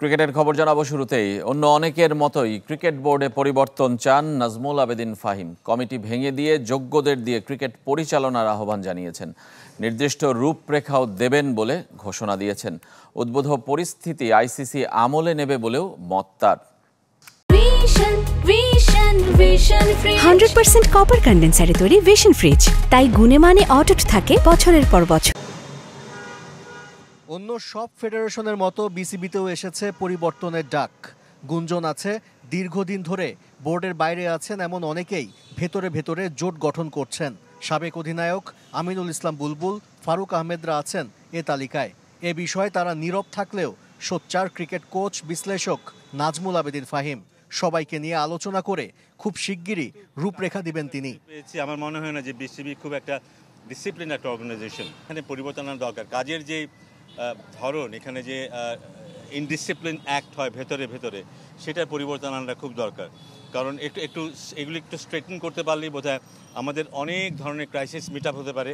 ক্রিকেটের খবর জানাবো শুরুতেই অন্য অনেকের মতোই ক্রিকেট বোর্ডে পরিবর্তন চান নাজমুল আবেদিন ফাহিম কমিটি ভেঙে দিয়ে যোগ্যদের দিয়ে ক্রিকেট পরিচালনার আহ্বান জানিয়েছেন নির্দিষ্ট রূপরেখাও দেবেন বলে ঘোষণা দিয়েছেন উদ্বোধ পরিস্থিতি আইসিসি আমলে নেবে বলেও মত তার হান্ড্রেড পার্সেন্ট কপার কন্ডেন্সারে তৈরি ভিশন ফ্রিজ তাই গুনে মানে অটুট থাকে বছরের পর বছর অন্য সব ফেডারেশনের মতো বিসিবিতেও এসেছে পরিবর্তনের ডাক গুঞ্জন আছে দীর্ঘদিন ধরে বোর্ডের বাইরে আছেন এমন অনেকেই ভেতরে ভেতরে জোট গঠন করছেন সাবেক অধিনায়ক আমিনুল ইসলাম বুলবুল ফারুক আহমেদরা আছেন এ তালিকায় এ বিষয়ে তারা নীরব থাকলেও সোচ্চার ক্রিকেট কোচ বিশ্লেষক নাজমুল আবেদিন ফাহিম সবাইকে নিয়ে আলোচনা করে খুব শিগগিরই রূপরেখা দিবেন তিনি আমার মনে হয় না যে বিসিবি খুব একটা ডিসিপ্লিন একটা অর্গানাইজেশন এখানে পরিবর্তন দরকার কাজের যে ধরন এখানে যে ইনডিসিপ্লিন অ্যাক্ট হয় ভেতরে ভেতরে সেটার পরিবর্তন আনাটা খুব দরকার কারণ একটু একটু এগুলি একটু স্ট্রেটন করতে পারলেই বোধ আমাদের অনেক ধরনের ক্রাইসিস মিট হতে পারে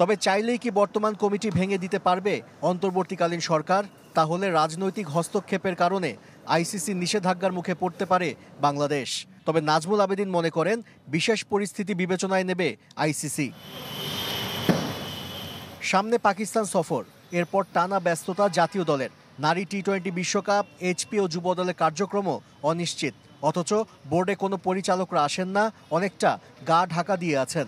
তবে চাইলেই কি বর্তমান কমিটি ভেঙে দিতে পারবে অন্তর্বর্তীকালীন সরকার তাহলে রাজনৈতিক হস্তক্ষেপের কারণে আইসিসি নিষেধাজ্ঞার মুখে পড়তে পারে বাংলাদেশ তবে নাজমুল আবেদিন মনে করেন বিশেষ পরিস্থিতি বিবেচনায় নেবে আইসিসি সামনে পাকিস্তান সফর এরপর টানা ব্যস্ততা জাতীয় দলের নারী টি টোয়েন্টি বিশ্বকাপ এইচপি ও যুব দলের কার্যক্রমও অনিশ্চিত অথচ বোর্ডে কোনো পরিচালকরা আসেন না অনেকটা গা ঢাকা দিয়ে আছেন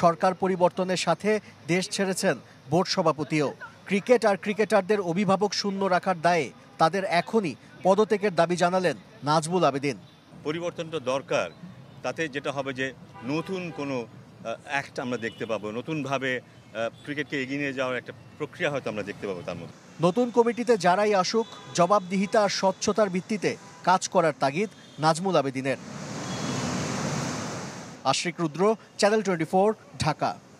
সরকার পরিবর্তনের সাথে দেশ ছেড়েছেন বোর্ড সভাপতিও ক্রিকেট আর ক্রিকেটারদের অভিভাবক শূন্য রাখার দায়ে তাদের এখনই পদত্যাগের দাবি জানালেন নাজবুল আবেদিন পরিবর্তনটা দরকার তাতে যেটা হবে যে নতুন কোনো অ্যাক্ট আমরা দেখতে পাবো নতুনভাবে ক্রিকেটকে এগিয়ে নিয়ে যাওয়ার একটা প্রক্রিয়া হয়তো আমরা দেখতে পাবো তার মধ্যে নতুন কমিটিতে যারাই আসুক জবাবদিহিতা আর স্বচ্ছতার ভিত্তিতে কাজ করার তাগিদ নাজমুল আবেদিনের আশ্রিক রুদ্র চ্যানেল টোয়েন্টি ঢাকা